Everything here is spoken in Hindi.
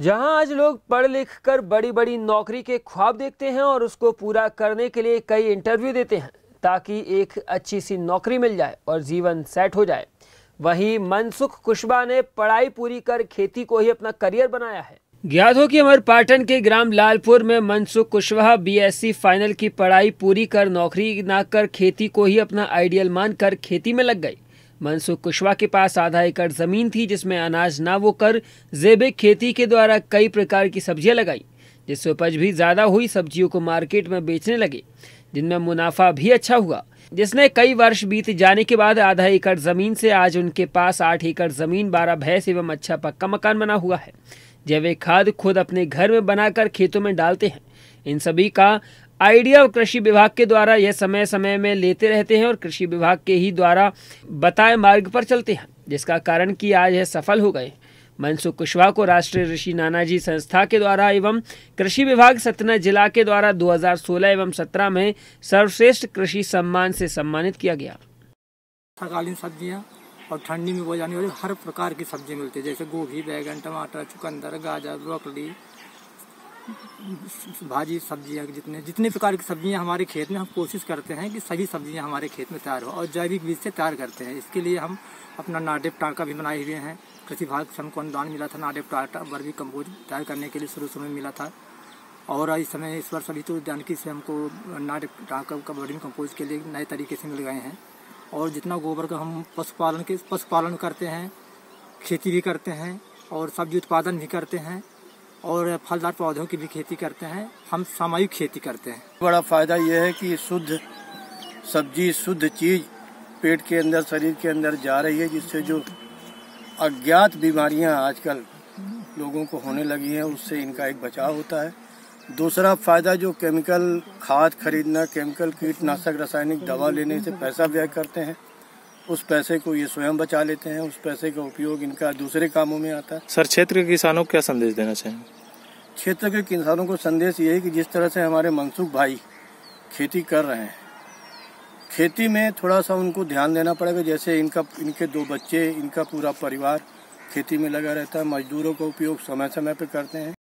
जहां आज लोग पढ़ लिख कर बड़ी बड़ी नौकरी के ख्वाब देखते हैं और उसको पूरा करने के लिए कई इंटरव्यू देते हैं ताकि एक अच्छी सी नौकरी मिल जाए और जीवन सेट हो जाए वहीं मनसुख कुशबा ने पढ़ाई पूरी कर खेती को ही अपना करियर बनाया है ज्ञात हो कि अमर पाटन के ग्राम लालपुर में Mansukh Kushwaha BSc final e की पढ़ाई पूरी कर नौकरी ना कर खेती को ही अपना आइडियल मानकर खेती में लग गई मनसुख कुशवा के पास आधा एकड़ जमीन थी जिसमें अनाज ना वो कर जेबे खेती के द्वारा कई प्रकार की सब्जियां लगाई जिससे उपज भी ज़्यादा हुई सब्जियों को मार्केट में बेचने लगे जिनमें मुनाफा भी अच्छा हुआ जिसने कई वर्ष बीत जाने के बाद आधा एकड़ जमीन से आज उनके पास आठ एकड़ जमीन बारह भैंस एवं अच्छा पक्का मकान बना हुआ है जैविक खाद खुद अपने घर में बनाकर खेतों में डालते हैं इन सभी का आइडिया कृषि विभाग के द्वारा यह समय समय में लेते रहते हैं और कृषि विभाग के ही द्वारा बताए मार्ग पर चलते हैं जिसका कारण कि आज यह सफल हो गए मनसुख कुशवाहा को राष्ट्रीय ऋषि नानाजी संस्था के द्वारा एवं कृषि विभाग सतना जिला के द्वारा 2016 एवं 17 में सर्वश्रेष्ठ कृषि सम्मान से सम्मानित किया गया सब्जियां और ठंडी में बोई जाने वाली हर प्रकार की सब्जी मिलती है जैसे गोभी बैगन टमाटर चुकंदर गाजर ब्रोकली भाजी सब्जियाँ जितने जितने प्रकार की सब्जियाँ हमारे खेत में हम कोशिश करते हैं कि सभी सब्जियाँ हमारे खेत में तैयार हो और जैविक बीज से तैयार करते हैं इसके लिए हम अपना नाडेप टाँका भी बनाए हुए हैं कृषि भाग से हमको अनुदान मिला था नाडेप टाटा वर्मी कम्पोज तैयार करने के लिए शुरू शुरू में मिला था और इस समय इस वर्ष अभी तो जानकी से हमको नाडेप टाँका का वर्मी कम्पोज के लिए नए तरीके से मिल गए हैं और जितना गोबर का हम पशुपालन के पशुपालन करते हैं खेती भी करते हैं और सब्जी उत्पादन भी करते हैं और फलदार पौधों की भी खेती करते हैं हम सामयिक खेती करते हैं बड़ा फ़ायदा यह है कि शुद्ध सब्जी शुद्ध चीज़ पेट के अंदर शरीर के अंदर जा रही है जिससे जो अज्ञात बीमारियां आजकल लोगों को होने लगी हैं उससे इनका एक बचाव होता है दूसरा फ़ायदा जो केमिकल खाद खरीदना केमिकल कीटनाशक रासायनिक दवा लेने से पैसा व्यय करते हैं उस पैसे को ये स्वयं बचा लेते हैं उस पैसे का उपयोग इनका दूसरे कामों में आता है सर क्षेत्र के किसानों को क्या संदेश देना चाहिए क्षेत्र के किसानों को संदेश यही कि जिस तरह से हमारे मनसुख भाई खेती कर रहे हैं खेती में थोड़ा सा उनको ध्यान देना पड़ेगा जैसे इनका इनके दो बच्चे इनका पूरा परिवार खेती में लगा रहता है मजदूरों का उपयोग समय समय पर करते हैं